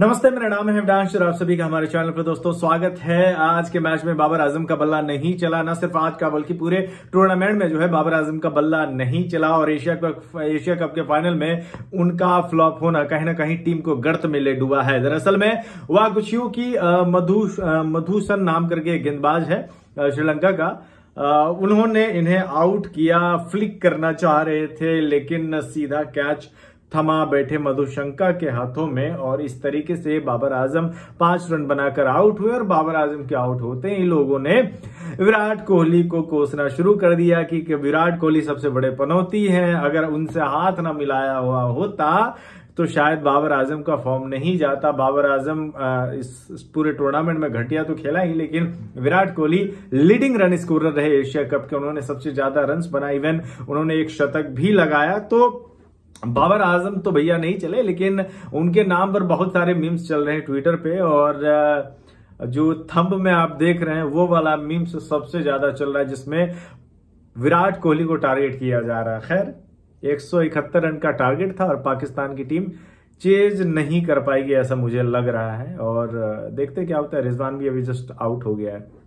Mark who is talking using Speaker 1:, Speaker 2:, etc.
Speaker 1: नमस्ते मेरा नाम है हिमडांश और आप सभी का हमारे चैनल पर दोस्तों स्वागत है आज के मैच में बाबर आजम का बल्ला नहीं चला न सिर्फ आज का बल्कि पूरे टूर्नामेंट में जो है बाबर आजम का बल्ला नहीं चला और एशिया कप एशिया कप के फाइनल में उनका फ्लॉप होना कहीं ना कहीं टीम को गर्त में ले डूबा है दरअसल में वह कुछ यू की मधु मधुसन नाम करके गेंदबाज है श्रीलंका का उन्होंने इन्हें आउट किया फ्लिक करना चाह रहे थे लेकिन सीधा कैच थमा बैठे मधुशंका के हाथों में और इस तरीके से बाबर आजम पांच रन बनाकर आउट हुए और बाबर आजम के आउट होते ही लोगों ने विराट कोहली को कोसना शुरू कर दिया कि, कि विराट कोहली सबसे बड़े पनौती है अगर उनसे हाथ ना मिलाया हुआ होता तो शायद बाबर आजम का फॉर्म नहीं जाता बाबर आजम इस पूरे टूर्नामेंट में घटिया तो खेला ही लेकिन Virat Kohli leading run scorer रहे एशिया कप के उन्होंने सबसे ज्यादा रन बनाए इवन उन्होंने एक शतक भी लगाया तो बाबर आजम तो भैया नहीं चले लेकिन उनके नाम पर बहुत सारे मीम्स चल रहे हैं ट्विटर पे और जो थंब में आप देख रहे हैं वो वाला मीम्स सबसे ज्यादा चल रहा है जिसमें विराट कोहली को टारगेट किया जा रहा है खैर एक रन का टारगेट था और पाकिस्तान की टीम चेज नहीं कर पाएगी ऐसा मुझे लग रहा है और देखते क्या होता है रिजवान भी अभी जस्ट आउट हो गया है